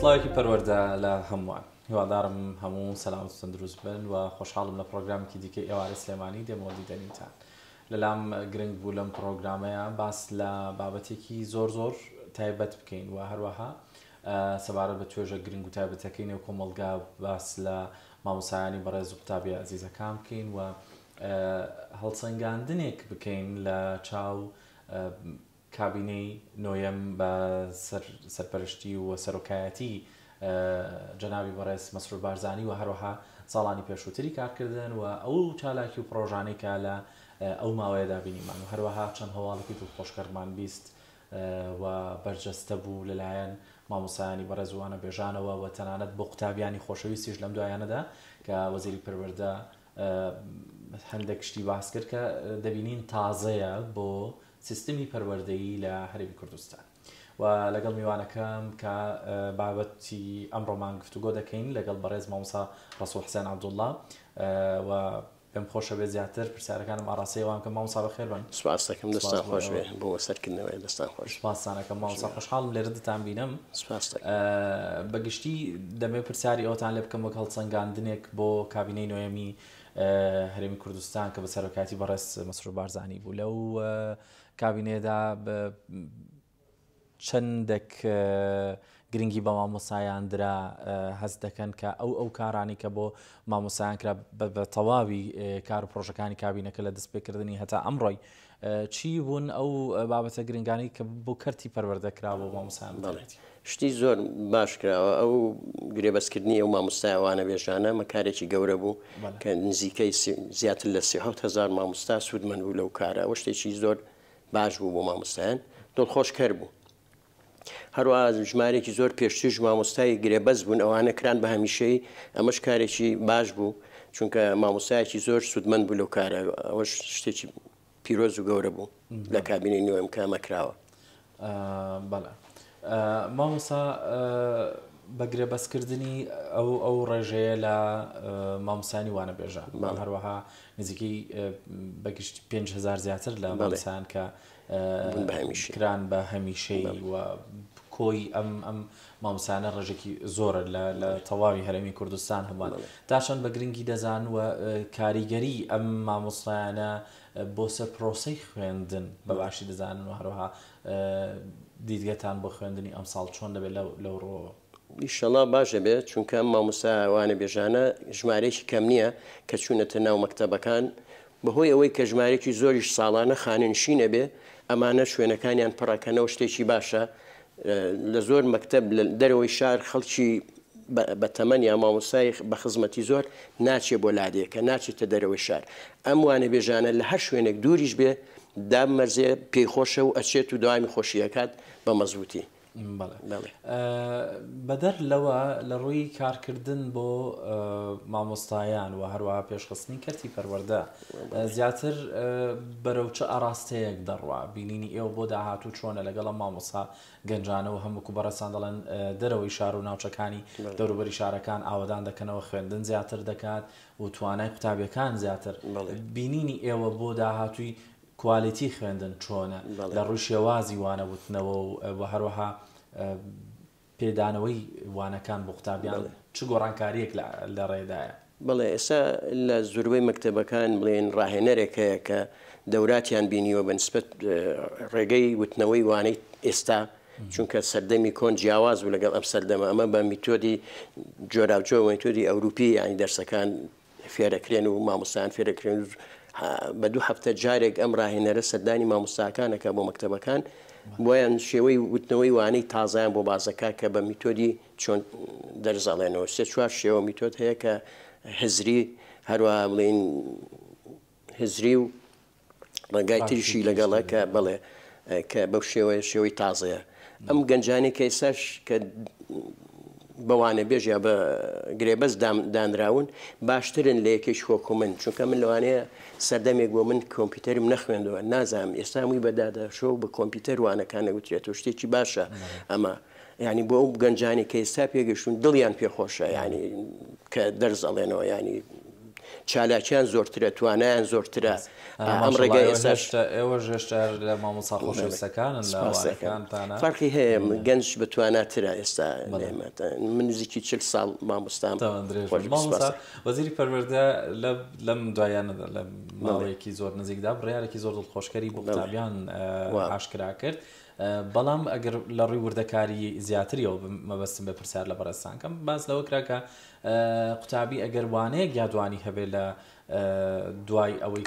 سڵاوێکی پەروەەردە لە هەمووان هیوادارم هەموو سەلاوتتن دروست بن و خۆشحاڵم لە پرۆگرامکی دیکە ئێوارە سلێمانی دێمەوەدی دەنیتان لەلام گرنگ بوو لەم پرۆگرامەیە باس لە بابەتێکی زۆر زۆر تایبەت بکەین و هەروەها سەبارە بە توێژە گرنگ و تایبەتەکەین و کۆمەلگا باس لە مامۆسایانی بەڕێز و قوتابی عزیزەکان بکەین و هەڵسەنگاندنێک بکەین لە چاو کابینەی نۆیەم بە سەرپەرشتی و سەرۆکایەتی جەناوی بەڕێز مەسر بارزانانی و هەروەها ساڵانی پێشووتری کارکردن و ئەو چالاکی و پرۆژانێکا لە ئەو ماوەیەدا بینیمان و هەروەها چەند هەواڵێکی دڵخۆشکەرمان بیست و بەرجەستە بوو لەلایەن مامۆسایانی بەڕێزوانە بێژانەوە و تەنانەت بۆ قوتابیانی خۆشەویستیش لەم دوایانەدا کە وەزیری پروەردە هەندێک شتی باس کرد کە دەبینین تازەیە بۆ سیستمی پەروەردەیی لە هەرێمی کوردستان و لەگەڵ میوانەکەم کە بابەتی ئەمڕۆمان گفتوگۆ دەکەین لەگەڵ بەڕێز مامسا ڕسوو حسێن عبدوڵله و پێم خۆشە بێ زیاتر پرسیارەکانم ئاراسەیەوان کە مامسا بە خێربین سپاسەکەم دەستان خۆش بێ بۆ وەسەرکردنەوەی دەستان خۆش پاسانەکەم ماوسا خوۆشحاڵم لێرە دەتان بینم بەگشتی دەمێ پرسیاری ئەوتان لێ بکەم وەک هەڵسەنگاندنێک بۆ کابینەی نوێمی هەرێمی کوردستان کە بە سەرۆکاتی بەڕێز مەسرور بارزانانی بوو لەو کابینێدا چەندێک گرنگی بە مامۆسایاندرا هەز دەکەن کە ئەو ئەو کارانی کە بۆ مامۆسایانکرا بە تەواوی کار پرۆژەکانی کابینەکە لە دەستپێکردنی هەتا ئەمڕۆی چی بوون ئەو بابەتە گرنگانی کە بۆ کەرتی پەروەردەکرا بۆ مامۆسایان بڵێت. شتی زۆر باش کراوە ئەو گرێبەستکردنی ئەو مامۆستاوانە بێژانە مەکارێکی گەورە بوو کە نزیکەی زیاتر لە 1970هزار مامۆستا سوودمەن بوو لەو کارە ئەو شتێکی زۆر باش بوو بۆ مامۆستایان دڵخۆشکەر بوو هەروە ژمارێکی زۆر پێشتیش مامۆستای گرێبەز بوون ئەوانە کران بە هەمیشەی ئەمەش کارێکی باش بوو چونکە مامۆستایەکی زۆر سوودمەند بوو لەو کارە ئەوەش شتێکی پیرۆز و گەورە بوو لە کابینی نوێم کامە کراوە مامۆسا بەگرێ بەسکردنی ئەو ئەو ڕێژەیە لە مامسانی وانە بێژە بەڵ هەروەها نزیکی بەگشت 5هزار زیاتر لە مەڵسان کە کران بە هەمیشەی وە کۆی ئەم ئەم مامسانە ڕژێکی زۆرە لە تەواوی هەرمی کوردستان هەمان تاشان بە گرنگی دەزانوە کاریگەری ئەم مامۆسایانە بۆ سەر پرۆسی خوێندن بەباشی دەزانن و هەروەها دیدگەتان بۆ خوێندنی ئەمساڵ چۆن دەبێت لەو ڕۆوە ئیشەڵە باشە بێت چونکە ئەم مامۆساوانە بێژانە ژمارەیەکی کەم نییە کە چوونەتە ناو مەکتتەبەکان بەهۆی ئەوەی کە ژمارێکی زۆریش ساڵانە خاننشینە بێ ئەمانە شوێنەکانیان پڕەکەنەوە شتێکی باشە لە زۆر مەکتب دەرەوەی شار خەڵکی بە تەمەن یا مامۆسای بە خزمەتی زۆر ناچێ بۆ لادێککە ناچێتە دەرەوەی شار ئەم وانە بێژانە لە هەر شوێنێک دووریش بێ دام مەرزێ پێی خۆشە و ئەچێت و داوامی خۆشیەکات بە مەزوتی. بەدەر لەوە لە ڕووی کارکردن بۆ مامۆستایان و هەروەها پێشخستنی کەتی پەروەەردە زیاتر بەرەوچە ئاراستەیەک دەڕوا بینینی ئێوە بۆ داهاتوو چۆنە لەگەڵە مامۆسا گەنجانە و هەموو و بەرەسان دەڵێن دەرەوەی شار و ناوچەکانی دەوروبەری شارەکان ئاوادان دەکەنەوە خوێندن زیاتر دەکات و توانای قوتابیەکان زیاتر بینینی ئێوە بۆ داهاتووی کوالیتی خوێندن چۆنە لە ڕوو شێوازی وانە وتنەوە و هەروەها پێدانەوەی وانەکان بۆ قوتابیان چ گۆڕانکاریەک لە ڕێدایە بڵێ ئێستا لە زۆربەی مەکتتەبەکان بڵێن ڕاهێنەرێک هەیە کە دەوراتیان بینیوە بەنسبت ڕێگەی وتنەوەی وانەی ئێستا چونکە سەردەمی کۆن جیاواز و لەگەڵ ئەم سەردەمە ئەمە بە میتۆدی جۆراوجۆ میتۆدی ئەوروپی ینی دەرسەکان فێرەکرێن و مامۆستان فێرەکرێن بە دوو هەفتە جارێک ئەم ڕاهێنەرە سەردانی مامۆستاکانەکە بۆ مەکتتەبەکان بۆیان شێوەی وتنەوەی وانەی تازایان بۆ بازەکە کە بە میتۆدی چۆن دەرزاڵێنەوە سێ چوار شێوە میتۆت هەیە کە هزری هەروە بڵین هزری و ڕەنگای تریشی لەگەڵە کە بڵێ کە بەو شێوەیە شێوەی تازەیە ئەم گەنجانی کەیسەش کە بەوانە بێژیا بە گرێبەز دانراون باشترن لە یەکێش خۆکو من چونکە من لەوانەیە سەردەمێک بۆ من کۆمپیوتەرم نەخوێندەوە نازانم ئێستا مووی بەدادەشۆ بە کۆمپیوتەر وانەکانە وترێتەوە شتێکی باشە ئەمە. ینی بۆ ئەو گەنجانی کە ئێستا پێگەشتون دڵیان پێخۆشە ینی کە دەرزەڵێنەوە ینی چالاکیان زۆرترە توانایان زۆرترە ئەم ڕێگە ئێساش ئێوە ژێشتا لە مامۆسا خۆشەکانتانە فەرقی هەیە گەنج بتواناترە ئێستا من نزیکی چل ساڵ مامۆستان وەزیری پەروەەردە لەم دوایانە لە ماڵێکی زۆر نزیکدا بڕیارێکی زۆر دڵخۆشکەری بۆ قوتابیان ئاشکرا کرد. بەڵام ئەگەر لە ڕووی وردەکاری زیاتریەوە مەبەستم بە پرسیار لە بەرەستان کەم باس لەوە کراکە قوتابی ئەگەر وانەیە یادوانی هەبێت لە دوای ئەوەی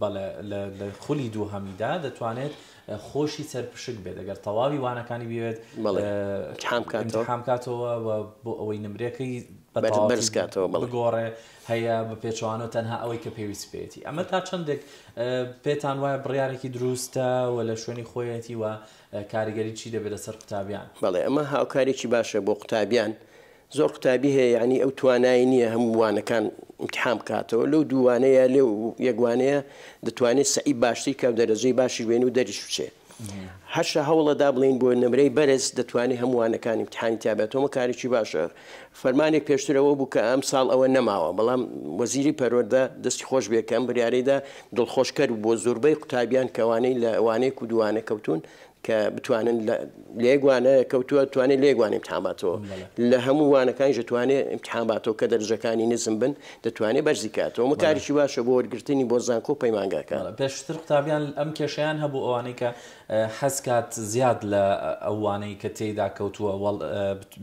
بەڵێ لە خولی دووهەمیدا دەتوانێت خۆشی سەرپشک بێت دەگەر تەواوی وانەکانی بێت حامکاتەوە بۆ ئەوەی نمرێکی بەرزکاتەوە بەڵگۆڕێ هەیە بە پێچوانە تەنها ئەوەی کە پێویست بێتی ئەمە تا چەندێک پێتان وایە بڕیارێکی دروستە و لە شوێنی خۆیەتی و کاریگەری چی دەبێت لەسەر قوتابیان بەڵێ ئەمە هاوکارێکی باشە بۆ قوتابیان زۆر قوتابی هەیە ینی ئەو توانایی نییە هەمووانەکان امتحام بکاتەوە لەو دووانەیە لێ و یەگوانەیە دەتوانێت سعی باشتری کە دەرەجەی باشی بێن و دەریش بچێت. هەشە هەوڵەدا بڵین بۆ نمرەی بەرز دەتوانێت هەمووانەکانی امتحانی تیابێتەوە کارێکی باشە فەرمانێک پێشترەوە بوو کە ئەم ساڵ ئەوە نەماوە بەڵام وەزیری پەرۆردا دەستی خۆش بێکەم بریارەیدا دڵخۆشکەر بۆ زۆربەی قوتابیان کەوانەی لە ئەوانەیە و دووانە کەوتون کە بتوانن لێگوانە کەوتووە توانێت لێگوانێ امتحانباتەوە لە هەموو وانەکانی ژەتوانێت امتحانباتەوە کە دەرجەکانی نزم بن دەتوانێت بەرزی کاتەوە مکاریی باشە بۆ وەرگرتنی بۆ زانکۆ پەیمانگاکان پێشتر قوتابیان ئەم کێشیان هەبوو ئەوانەی کە حەسکات زیاد لە ئەوانەی کە تێدا کەوتووە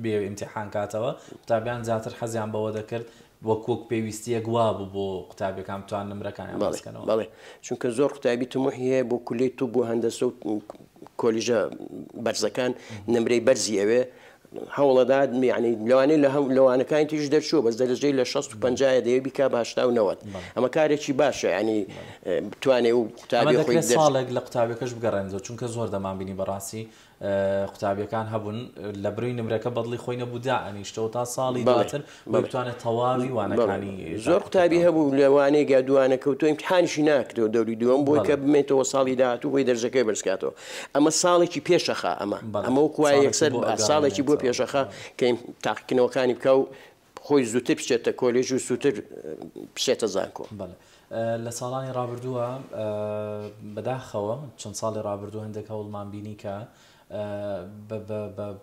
بێ امتحان کاتەوە قوتابیان زیاتر حەزیان بەوە دەکرد وەکوک پێویستیە گوا بوو بۆ قوتابەکان توان نمرەکان بڵێ چونکە زۆر قوتابی تموح هەیە بۆ کولی تو بۆ هەندە کۆلیژە بەرزەکان نمرەی بەرزی ئەوێ هەوڵەداد میعنی لەوانەیە لە لەوانەکان تیش دەرچوو بەس دەرەجەی لە 650 دەیە بیکا باشتا و نەوەت ئەمە کارێکی باشە ینی بتوانێ و قوتابی خۆی ساڵێک لە قوتابەکەش بگەڕێنەوە چونکە زۆر دەمان بینی بەڕاستی قوتابیەکان هەبوون لە بروی نمرەکە بەدڵی خۆی نەبوودا ئەنیشتەوە تا ساڵی باتر بتوانێت تەواوی وانەکانی زۆر قوتابی هەبوو لەوانەیە گادووانە کەوتۆ امتحانشی ناکرەوە دەوری دووەم بۆی کە بمێتەوە ساڵی داهاتوو بۆی دەرزەکەی بەرزکاتەوە ئەمە ساڵێکی پێشەخە ئەمە ئەمە وکوای یەکسەر ساڵێکی بۆ پێشەخە کە تاقیکننەوەکانی بکە و خۆی زووتر بچێتە کۆلێژ و سووتر بچێتە زانکۆ لە ساڵانی ڕابردووە بەداخەوە چەند ساڵی ڕابردوو هەندێک هەوڵمان بینی کە بە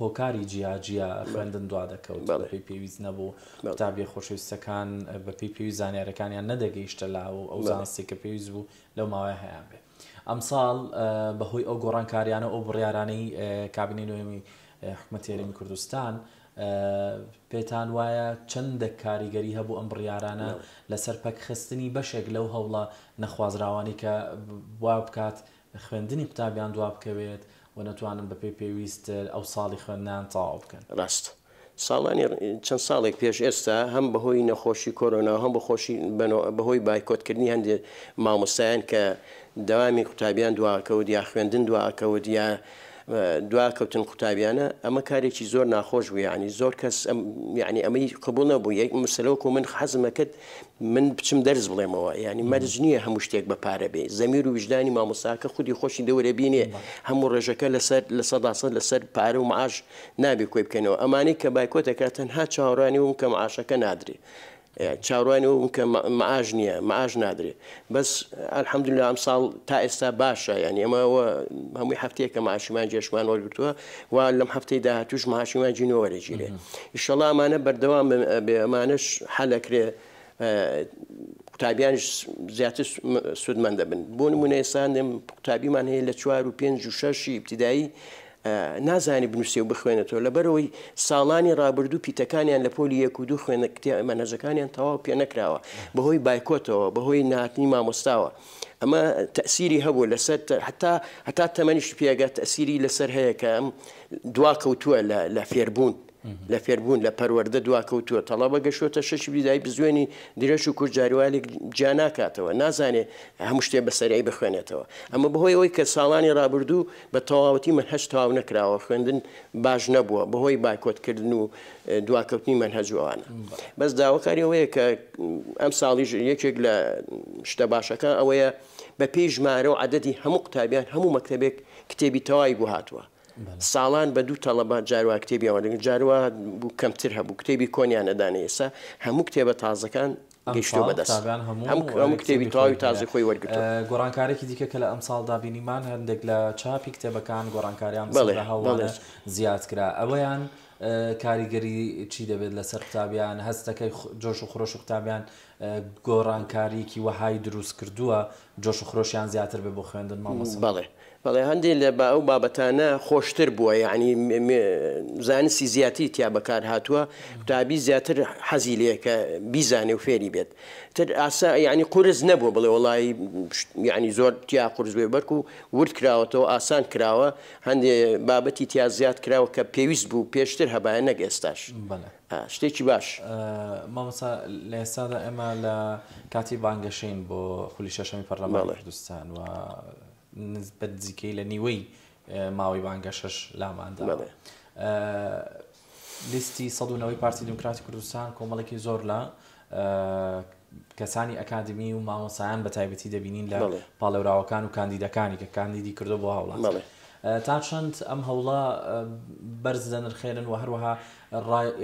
هۆکاری جیاجیا خوێندن دوا دەکەوت بەڵی پێویست نەبوو تابێ خۆشەویستەکان بە پێی پێویست زانیارەکانیان نەدەگەیشتە لاو ئەو زانستی کە پێویست بوو لەو ماوەی هەیان بێ ئەمساڵ بەهۆی ئەو گۆڕانکاریانە ئەو بڕیارانەی کابینی نوێمی حکومەتێرمی کوردستان پێتان وایە چەندە کاریگەری هەبوو ئەم بڕیارانە لەسەر پەکخستنی بەشێک لەو هەوڵە نەخوازراوانی کە وا بکات خوێندنی قوتابیان دوا بکەوێت و نەتوانن بە پێی پێویستتر ئەو ساڵی خوێندان تەواو بکەن ڕاست. ساڵانی چەند ساڵێک پێش ئێستا هەم بەهۆی نەخۆشی کۆرۆنا هەم بەخۆشی بەهۆی بایکۆتکردنی هەندێک مامۆسایان کە داوامی قوتابیان دواکەوت یا خوێندن دواکەوت یا دوا کەوتن قوتابیانە ئەمە کارێکی زۆر ناخۆش بوو ینی زۆر کەس ینی ئەمەی قبول نەبوو یەک مسلەوەک و من حەزمەکەت من بچم دەرز بڵێمەوە ینی مەرج نییە هەموو شتێک بە پارە بێ زەمیر و ویژدانی مامۆساکە خودی خۆشی دەورە بینێ هەموو ڕێژەکە لەسەر لە سەداسە لەسەر پارە و معاش نابێ کۆی بکەنەوە ئەمانی کە بایکۆتەکە تەنها چاوەڕانی وم کە معاشەکە نادرێ چاڕوانی و کە معاژ نییە معاژ نادرێ بەس ئەلحەمدل لە ئەم ساڵ تا ئێستا باشە یعنی ئەمەوە هەمووی هەفتەیە کە ماشیمان جێشمان وەرگتووە و لەم هەفتەی داهاتوش ماشیمان جینەوەرەگیرێ ئیشەڵامانە بەردەوام ئەمانش حەلەکرێ قوتابیانش زیاتر سودمەندە بن بۆ نمونە ئێستا قوتابیمان هەیە لە چوار و پێنج و شەشی ابتدایی نازانی بنووسی و بخوێنێتەوە لە بەرەوەی ساڵانی رابرردوو پیتەکانیان لە پۆلی یەک و دوو خوێنە کتێمەەنەجەکانیان تەواو پێ نەکراوە بەهۆی بایکۆتەوە بەهۆی ناتنی مامۆستاوە. ئەمە تەسیری هەبوو لەسەر حتا هەتا تەمەنیش پێگات ئەسیری لەسەر هەیە کە ئەم دوا کەوتووە لە فێربوون. لە فێربوون لە پەروەەردە دواکەوتووە تەڵەبە گەشتۆتە شەش بیدای بزوێنی درێژ و کورجاروالێک جا ناکاتەوە نازانێ هەموو شتێ بەسەرایی بخوێنێتەوە ئەمە بەهۆی ئەوی کە ساڵانی رابرردوو بە تەواوەتی من هەشت تاو نەکراوە خوێندن باش نەبووە بەهۆی باکۆتکردن و دواکەوتنی من هەجووانە بەس داواکاریەوەیە کە ئەم ساڵی یەکێک لە شتە باشەکە ئەوەیە بە پێی ژمارە و عادەتی هەموو قوتابیان هەموو مەکتتەبێک کتێبی تەواوی بوو هاتووە ساڵان بە دوو تەڵەبات جاروا کتێبیەوەگە جاروا بوو کەمتر هەبوو کتێبی کۆنیانەدانە ئێسا هەموو کتێبە تازەکان گەیشتۆ بەدەست هەموو کتێبی تاوی تازە خۆی وەرگرت گۆڕانکارێکی دیکە کە لە ئەم ساڵدا بینیمان هەندێک لە چاپی کتێبەکان گۆڕانکاریان بڵێ هەوڵێ زیاتکرا ئەوەیان. کاریگەری چی دەبێت لەسەر قوتابیان هەستەکەی جۆش و خۆش و قوتابیان گۆڕانکاریکی وەهای دروست کردووە جۆش و خۆشیان زیاتر بێ بۆ خوێندن مامۆس بەڵێ بەڵێ هەندێک لە با ئەو بابەتانە خۆشتر بووە یعنی زانستی زیاتی تیا بەکار هاتووە تابی زیاتر حەزی لێکە بیزانێ و فێری بێت تر ئاسا یعنی قرز نەبوو بڵێ وڵی یعنی زۆر تیا قرز بێ بەرک و ورد کراوەتەوە ئاسان کراوە هەندێک بابەتی تیا زیات کراوە کە پێویست بوو پێشتر هەبایە نەک ئێستاش شتێکی باش مامەسا لە ئێستادا ئێمە لە کاتی بانگەشین بۆ خولی شەشەمی پەرلەمان کوردستان و نسبەت نزیکەی لە نیوەی ماوەی بانگە شش لاماندا لیستی سەدونەوەی پارتی دموکراتی کوردستان کۆمەڵێکی زۆر لە کەسانی ئەکادمی و مامۆسایان بە تایبەتی دەبینین لە پاڵەوراوەکان و کاندیدەکانی کە کاندیدی کردو بۆ هاوڵات تا چەند ئەم هەوڵە بەرز دەنرخێنن و هەروەها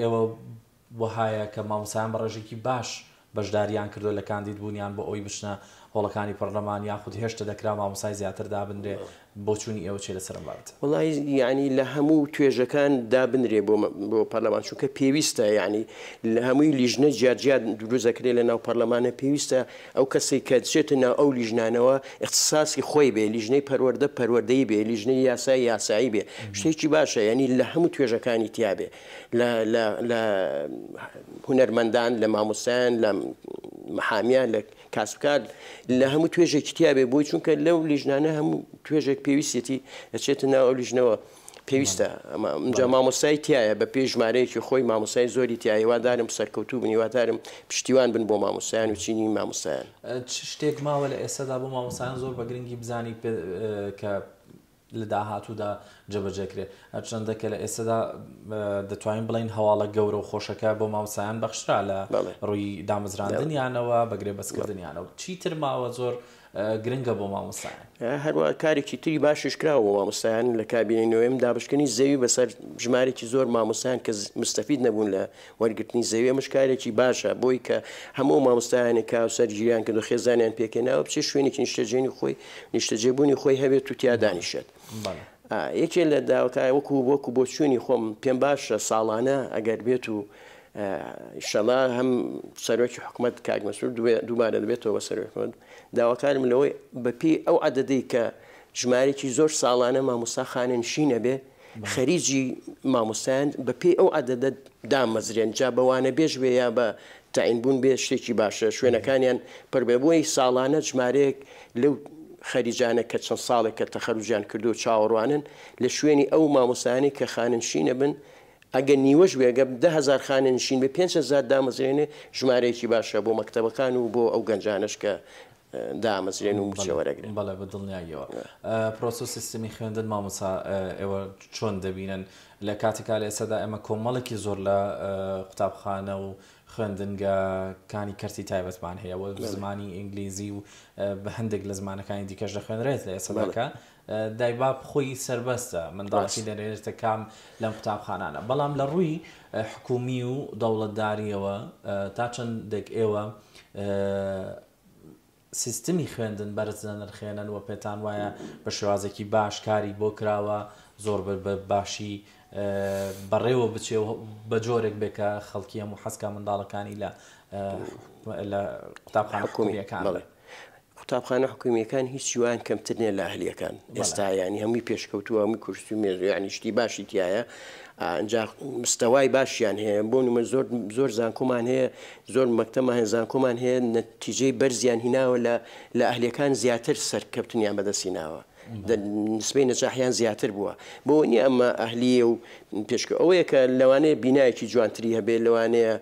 ئێوە وهایە کە مامۆسایان بە ڕێژێکی باش بەشداریان کردو لە کاندید بوونیان بۆ ئەوی بچنە هۆڵەکانی پەرلەمان یاخود هێشتا دەکرا مامۆسای زیاتر دابنرێ بۆچوونی ئەوە چێ لەسەر بات وڵی یعنی لە هەموو توێژەکان دابنرێ بۆ پەرلەمان چونکە پێویستە یعنی لە هەمووی لیژنە جیاجیات دروزەکرێ لە ناو پەرلەمانە پێویستە ئەو کەسی کە دچێتە ناو ئەو لیژنانەوە اقتصاسی خۆی بێ لیژنەی پەروەەردە پەروەەردەی بێ لیژنەی یاسای یاسایی بێ شتێکی باشە یعنی لە هەموو توێژەکانی تیاابێ لە هوەرمەندان لە مامۆسان لە محامیان لە کاسبکار لە هەموو توێژێک کتیابێ بۆی چونکە لەو لیژنانە هەموو توێژێک پێویستێتی دەچێتە ناو لیژنەوە. پێویستە ئەمجا مامۆسای تایە بە پێش ژمارەیەکی خۆی مامۆسای زۆری تایەوادارم سەرکەوتوو بنیوادارم پشتیوان بن بۆ مامۆسایان و چینی مامۆسایان شتێک ماوە لە ئێستادا بۆ مامۆسایان زۆر بە گرنگی بزانی کە لە داهاتوودا جەبەجەکرێت چنددەکە لە ئێستادا دەتوانین بڵین هەواڵە گەورە و خۆشەکە بۆ ماوسایان بەخشرا لە ڕووی دامزراندنیانەوە بەگرێ بەسکردنیانەوە چیتر ماوە زۆر گرنگە بۆ مامۆستایان هەروە کارێکی تری باشش کراوە مامۆستایان لە کابینەی نوێم دابشکننی زەوی بەسەر ژمارێکی زۆر مامۆستایان کە مستەفید نەبوون لە وەرگرتنی زەوی مشکارێکی باشە بۆی کە هەموو مامۆستایانی کاوسەر گیریان کە خێزانیان پێکەناوە بچێ شوێنێکی نیشتەجێنی خۆی نیشتەجێبوونی خۆی هەبێت توتیا دانیشێت. یەکێ لە داوتای وەکو وەکو بۆ چوونی خۆم پێم باشە ساڵانە ئەگەر بێت و شەڵا هەم سەرۆکی حکوومەت کاگمەسور دووبارە دەبێتەوە سەرحمەد داواکارم لەوەی بەپی ئەو عدەدەی کە ژمارێکی زۆر ساڵانە مامۆستا خانێنشینە بێ خەریجی مامۆستان بەپی ئەو عدەدە دامەزرێن جا بەوانە بێژوێ یا بە تاینبوون بێ شتێکی باشە شوێنەکانیان پربێبووی ساڵانە ژمارەیەک لەو خەریجانە کە چەند ساڵێک کە تەخەرجیان کردو و چاوەڕوانن لە شوێنی ئەو مامۆسانی کە خاننشینە بن ئەگە نیوەش وێگە دههزار خانە نشین بە 500زار دامەزرێنێ ژمارەیەکی باشە بۆ مەکتتەبەکان و بۆ ئەو گەنجانش کە دامەزرێن و بچەوەرەگرن بەڵێ بە دڵنیاییەوە پرۆسۆ سیستمی خوێندن مامۆسا ئێوە چۆن دەبینن لە کاتێکا لە ئێسەدا ئەمە کۆمەڵێکی زۆر لە قوتابخانە و خوێندنگەکانی کەرتی تایبەتمان هەیە وە زمانی ئینگلیزی و بە هەندێک لە زمانەکانی دیکەش دەخوێنرێت لە ئێسەداکە. دایباب خۆی سربەستە منداڵی دەرێتە کام لەم قوتابخانانە بەڵام لە ڕووی حکومی و دەوڵەتداریەوە تا چەندێک ئێوە سیستمی خوێندن بەرزە نرخێنن و پێتان وایە بە شێوازێکی باش کاری بۆ کراوە زۆر باشی بەڕێوە بچێ بە جۆرێک بێکە خەڵکیە و حەسکە منداڵەکانی لە قوتابخانە حکومیەکان بڵێ قوتابخانە حکوومیەکان هیچ جوان کەمتر نیە لە هەلیەکان ئێستا ینی هەمووی پێشکەوتووە هەمووی کورسی مێزویانی شتی باشی تایە مستەوای باشیان هەیە بۆ نمە زۆر زۆر زانکۆمان هەیە زۆر مەکتتەمان هەیە زانکۆمان هەیە نەتیجەی بەرزیان هیناوە لە ئەهلیەکان زیاتر سەرکەوتنیان بەدەسیناوە. نسبەی نەجاحیان زیاتر بووە بۆ نیە ئەمە ئەهلیە و پێشکە ئەوەیە کە لەوانەیە بینایەکی جوانتری هەبێ لەوانەیە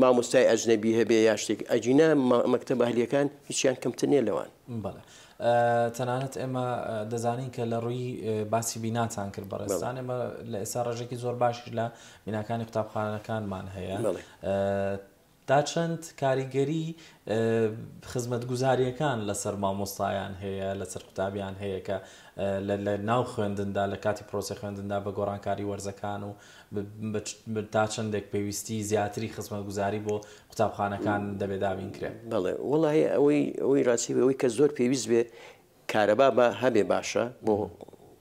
مامۆستای ئەجنەبی هەبێ یا شتێک ئەجینا مەکتتەب ئەهلیەکان هیچیان کەمتر نیە لەوان بەڵێ. تەنانەت ئێمە دەزانین کە لە ڕووی باسی بیناتان کرد بەڕێستان ئێمە لە ئێستا ڕژێکی زۆر باشش لە بیناکانی قوتابخانەکانمان هەیە تا چەند کاریگەری خزمەت گوزاریەکان لەسەر مامۆستایان هەیە لەسەر قوتابیان هەیە کە لە ناو خوێندندا لە کاتی پرۆسی خوێندندا بە گۆڕانکاری وەرزەکان و تا چەندێک پێویستی زیاتری خزمەت گوزاری بۆ قوتابخانەکان دەبێت داوین کرێ بڵێ وڵی ئەوەی ئەوەی ڕاستی ئەوەی کە زۆر پێویست بێ کارەبا بە هەبێ باشە بۆ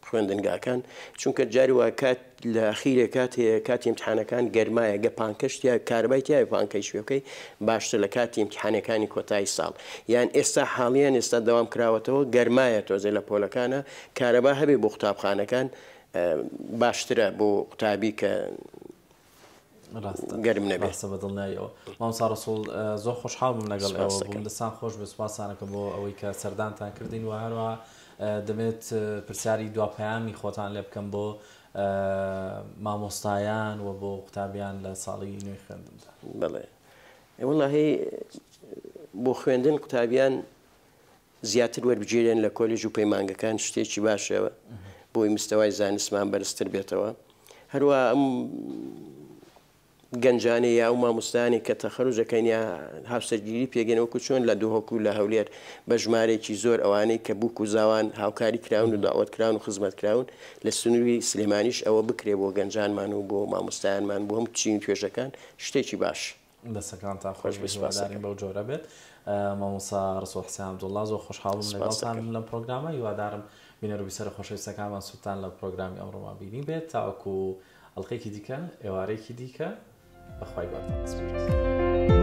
خوێندنگاکان چونکە جاری وا کات لە خیرێ کات هەیە کاتی امتحانەکان گەرمایە گە پانکەشتیا کاربای تیای پانکەی شوێکەی باشتر لە کاتی امتحانەکانی کۆتایی ساڵ یان ئێستا حاڵیان ئێستا دەوام کراوەتەوە گەرمایە تۆزێ لە پۆلەکانە کارەبا هەبێ بۆ قوتابخانەکان باشترە بۆ قوتابی کە گەرم نەبێسە بەدڵ نایەوە مام ساڕسوڵ زۆر خۆشحاڵم لەگەڵ ئەوە لەسان خۆش بە سوپاسانەکە بۆ ئەوەی کە سەردانتان کردین و هەروە دەبێت پرسیاری دواپەیامی خۆتان لێ بکەم بۆ مامۆستایان و بۆ قوتابیان لە ساڵی نوێی خوێندندا بڵێ وڵهی بۆ خوێندن قوتابیان زیاتر وەربگیرێن لە کۆلژ و پەیمانگەکان شتێکی باشەوە بۆی مستەوای زانستمان بەرزتر بێتەوە هەروە ئەم گەنجانێ یا ئەو مامۆستانی کە تەخەرجەکەین یا هاوسەرگیری پێگەنەوەکو چۆن لە دووهۆکو لە هەولێر بە ژمارێکی زۆر ئەوانەی کە بووک و زاوان هاوکاری کراون و داوت کراون و خزمەت کراون لە سنووری سلمانیش ئەوە بکرێ بۆ گەنجانمان و بۆ مامۆستایانمان بۆ هەم چین توێژەکان شتێکی باش دەسەکان تا خۆش بسپاسدارین بەو جۆرە بێت مامۆسا ڕسۆ حسیان دڵلا زۆر خۆشحاڵم لەگەڵتان لە پرۆگرامە هیوادارم بینەرویسەر خۆشەویستەکانمان سووتان لە پرۆگرامی ئەمڕۆما بینی بێت تاوەکو ئەڵلقێکی دیکە ئێوارێکی دیکە و خواهی باید